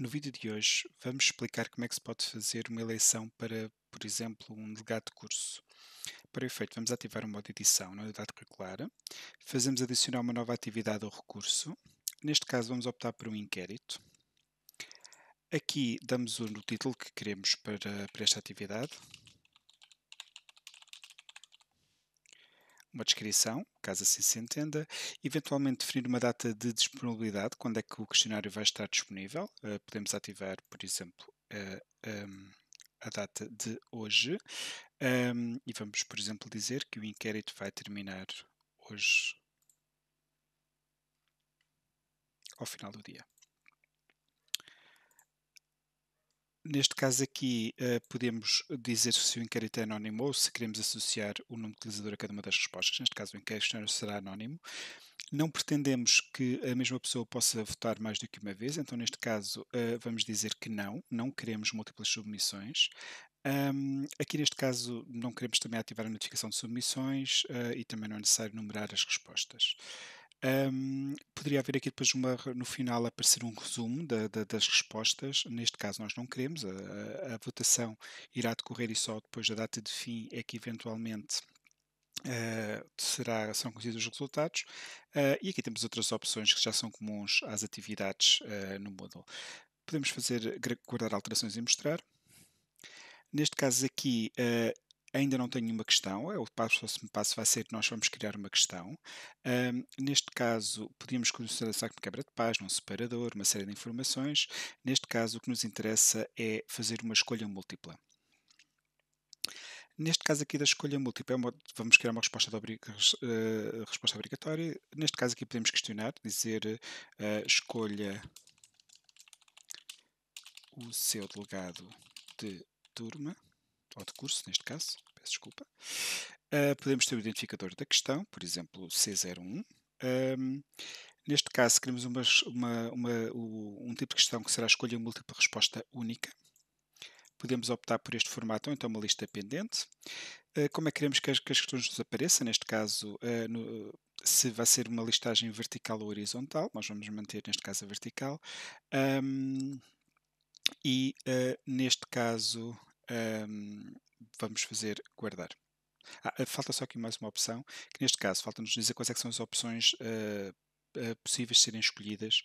No vídeo de hoje vamos explicar como é que se pode fazer uma eleição para, por exemplo, um delegado de curso. Para o efeito, vamos ativar o modo edição na unidade curricular, fazemos adicionar uma nova atividade ao recurso, neste caso vamos optar por um inquérito. Aqui damos o título que queremos para, para esta atividade, uma descrição, caso assim se entenda, eventualmente definir uma data de disponibilidade, quando é que o questionário vai estar disponível. Uh, podemos ativar, por exemplo, uh, eh, um, ehm, a data de hoje um, ehm, e vamos, por exemplo, dizer que o inquérito vai terminar hoje, ao final do dia. neste caso aqui, uh, podemos dizer se o inquérito é anónimo ou se queremos associar o nome do utilizador a cada uma das respostas. Neste caso, o inquérito será anónimo. Não pretendemos que a mesma pessoa possa votar mais do que uma vez, então, neste caso, uh, vamos dizer que não, não queremos múltiplas submissões. Um, aqui neste caso não queremos também ativar a notificação de submissões uh, e também não é necessário numerar as respostas. Um, poderia haver aqui depois uma, no final aparecer um resumo da, da, das respostas. Neste caso, nós não queremos. A, a, a, votação irá decorrer e só depois da data de fim é que eventualmente uh, será, são conhecidos os resultados. Uh, e aqui temos outras opções que já são comuns às atividades uh, no Moodle. Podemos fazer guardar alterações e mostrar. Neste caso aqui, ainda não tenho uma questão, é o próximo passo vai ser que nós vamos criar uma questão. Um, neste caso, podíamos considerar saco de quebra de página, um separador, uma série de informações. Neste caso, o que nos interessa é fazer uma escolha múltipla. Neste caso aqui da escolha múltipla, é vamos criar uma resposta, eh, resposta obrigatória. Neste caso aqui podemos questionar, dizer uh, escolha o seu delegado de turma ou de curso, neste caso, peço desculpa. Uh, podemos ter o identificador da questão, por exemplo, C01. Um, neste caso, queremos uma, uma, uma, um tipo de questão que será a escolha múltipla resposta única. Podemos optar por este formato ou então uma lista pendente. Uh, como é que queremos que as, que as questões nos apareçam? Neste caso, uh, no, se vai ser uma listagem vertical ou horizontal, nós vamos manter neste caso a vertical. Um, e uh, neste caso um, vamos fazer guardar. Ah, ah, falta só aqui mais uma opção, que neste caso falta-nos dizer quais é são as opções uh, uh, possíveis de serem escolhidas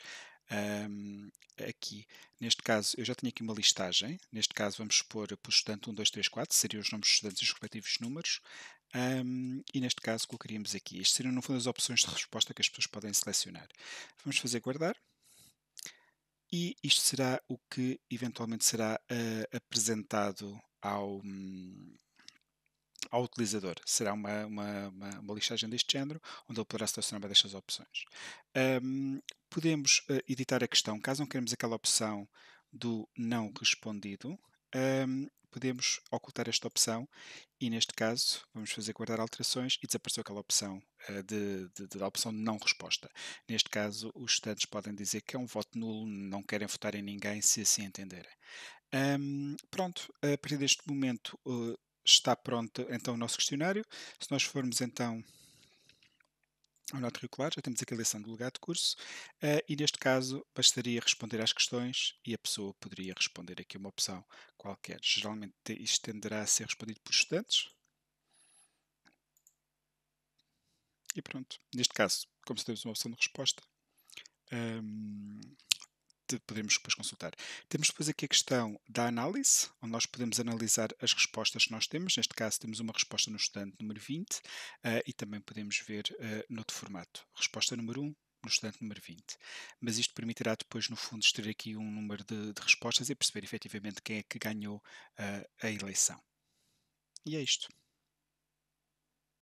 um, aqui. Neste caso, eu já tenho aqui uma listagem. Neste caso, vamos pôr para o estudante 1, 2, 3, 4, seriam os nomes dos estudantes e os respectivos números. Um, e neste caso, colocaríamos aqui. Estas seriam, no fundo, as opções de resposta que as pessoas podem selecionar. Vamos fazer guardar e isto será o que eventualmente será uh, apresentado ao, um, ao utilizador. Será uma, uma, uma, uma, listagem deste género, onde ele poderá selecionar uma destas opções. Um, podemos uh, editar a questão, caso não queremos aquela opção do não respondido, um, podemos ocultar esta opção e neste caso vamos fazer guardar alterações e desapareceu aquela opção eh, de, de, de, da opção de não resposta. Neste caso, os estudantes podem dizer que é um voto nulo, não querem votar em ninguém se assim entenderem. Um, pronto, a partir deste momento uh, está pronto então o nosso questionário. Se nós formos então ou não já temos aqui a eleição do lugar de curso, uh, e neste caso bastaria responder às questões e a pessoa poderia responder aqui uma opção qualquer. Geralmente isto tenderá a ser respondido por estudantes. E pronto, neste caso, como se temos uma opção de resposta, um, ehm, podemos depois consultar. Temos depois aqui a questão da análise, onde nós podemos analisar as respostas que nós temos. Neste caso, temos uma resposta no estudante número 20 uh, eh, e também podemos ver uh, noutro formato. Resposta número 1, no estudante número 20. Mas isto permitirá depois, no fundo, ter aqui um número de, de, respostas e perceber efetivamente quem é que ganhou uh, a eleição. E é isto.